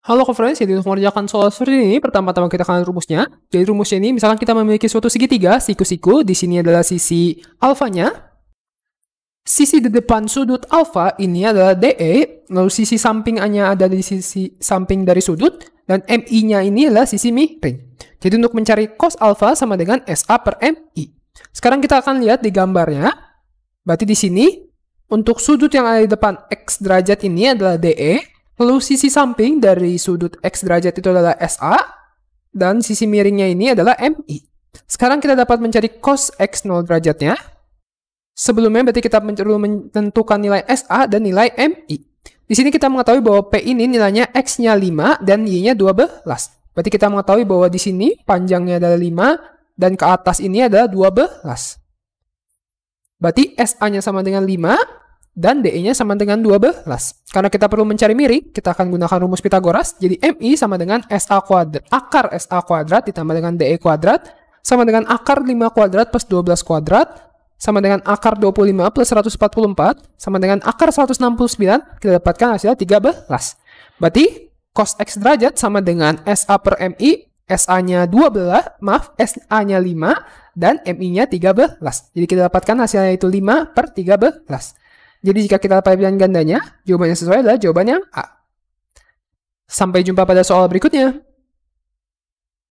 Halo friends. jadi untuk mengerjakan soal seperti ini, pertama-tama kita akan rumusnya. Jadi rumusnya ini, misalkan kita memiliki suatu segitiga, siku-siku, di sini adalah sisi alfanya. Sisi di depan sudut alfa ini adalah DE, lalu sisi sampingnya ada di sisi samping dari sudut, dan MI-nya ini adalah sisi miring. Jadi untuk mencari cos alfa sama dengan SA per MI. Sekarang kita akan lihat di gambarnya. Berarti di sini, untuk sudut yang ada di depan X derajat ini adalah DE, Lalu sisi samping dari sudut X derajat itu adalah SA, dan sisi miringnya ini adalah MI. Sekarang kita dapat mencari cos X0 derajatnya. Sebelumnya berarti kita perlu menentukan nilai SA dan nilai MI. Di sini kita mengetahui bahwa P ini nilainya X-nya 5 dan Y-nya 12. Berarti kita mengetahui bahwa di sini panjangnya adalah 5 dan ke atas ini adalah 12. Berarti SA-nya sama dengan 5, dan DE-nya sama dengan 12. Karena kita perlu mencari miring, kita akan gunakan rumus Pitagoras. Jadi MI sama dengan SA kuadrat, akar SA kuadrat ditambah dengan DE kuadrat, sama dengan akar 5 kuadrat plus 12 kuadrat, sama dengan akar 25 plus 144, sama dengan akar 169, kita dapatkan hasilnya 13. Berarti cos X derajat sama dengan SA per MI, SA-nya 12, maaf, SA-nya 5, dan MI-nya 13. Jadi kita dapatkan hasilnya itu 5 per 13. Jadi jika kita dapat pilihan gandanya, jawaban sesuai adalah jawaban yang A. Sampai jumpa pada soal berikutnya.